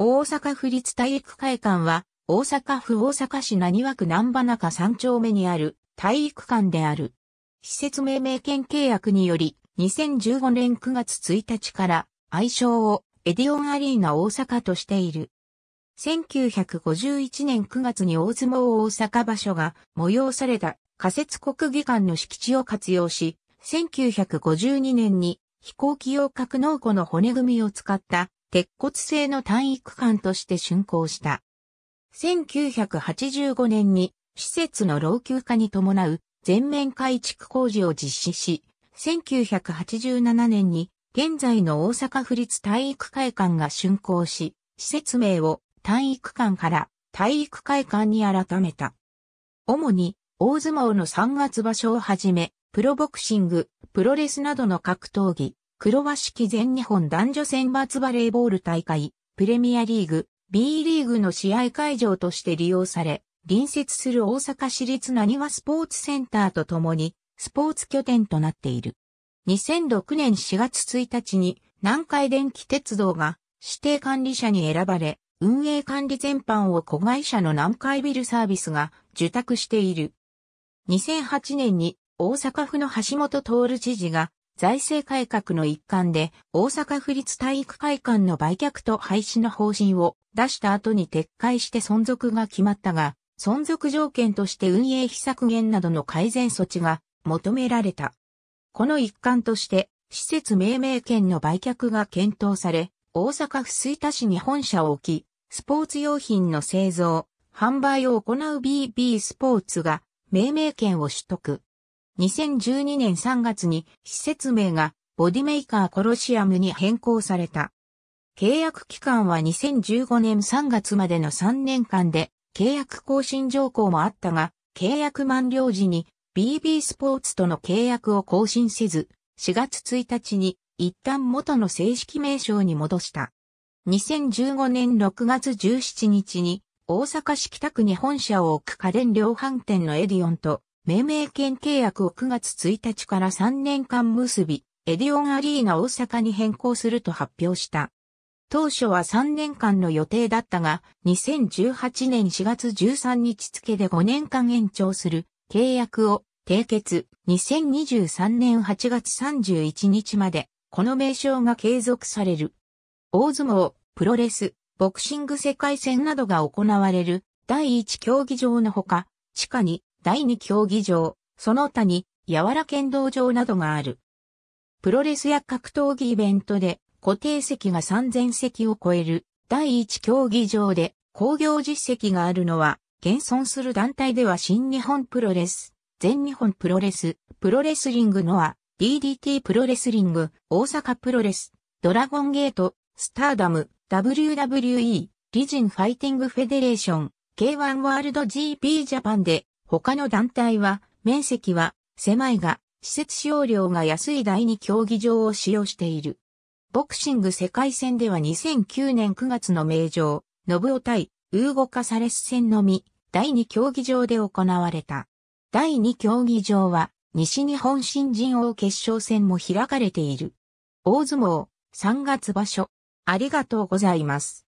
大阪府立体育会館は、大阪府大阪市浪和区南波中3丁目にある体育館である。施設命名権契約により、2015年9月1日から愛称をエディオンアリーナ大阪としている。1951年9月に大相撲大阪場所が催された仮設国技館の敷地を活用し、1952年に飛行機用格納庫の骨組みを使った鉄骨製の体育館として竣工した。1985年に施設の老朽化に伴う全面改築工事を実施し、1987年に現在の大阪府立体育会館が竣工し、施設名を体育館から体育会館に改めた。主に大相撲の3月場所をはじめ、プロボクシング、プロレスなどの格闘技、黒和式全日本男女選抜バレーボール大会、プレミアリーグ、B リーグの試合会場として利用され、隣接する大阪市立にわスポーツセンターとともに、スポーツ拠点となっている。2006年4月1日に、南海電気鉄道が指定管理者に選ばれ、運営管理全般を子会社の南海ビルサービスが受託している。2008年に大阪府の橋本徹知事が財政改革の一環で大阪府立体育会館の売却と廃止の方針を出した後に撤回して存続が決まったが、存続条件として運営費削減などの改善措置が求められた。この一環として施設命名権の売却が検討され、大阪府水田市に本社を置き、スポーツ用品の製造、販売を行う BB スポーツが命名権を取得。2012年3月に施設名がボディメイカーコロシアムに変更された。契約期間は2015年3月までの3年間で契約更新条項もあったが、契約満了時に BB スポーツとの契約を更新せず、4月1日に一旦元の正式名称に戻した。2015年6月17日に大阪市北区に本社を置く家電量販店のエディオンと命名権契約を9月1日から3年間結び、エディオンアリーナ大阪に変更すると発表した。当初は3年間の予定だったが、2018年4月13日付で5年間延長する契約を締結、2023年8月31日まで、この名称が継続される。大相撲、プロレス、ボクシング世界戦などが行われる第一競技場のほか、地下に第2競技場、その他に、柔ら剣道場などがある。プロレスや格闘技イベントで固定席が3000席を超える第1競技場で工業実績があるのは、現存する団体では新日本プロレス、全日本プロレス、プロレスリングノア、DDT プロレスリング、大阪プロレス、ドラゴンゲート、スターダム、WWE、リジンファイティングフェデレーション、K1 ワールド GP ジャパンで他の団体は、面積は狭いが、施設使用量が安い第二競技場を使用している。ボクシング世界戦では2009年9月の名城、信夫対、ウーゴカサレス戦のみ、第二競技場で行われた。第二競技場は、西日本新人王決勝戦も開かれている。大相撲、3月場所。ありがとうございます。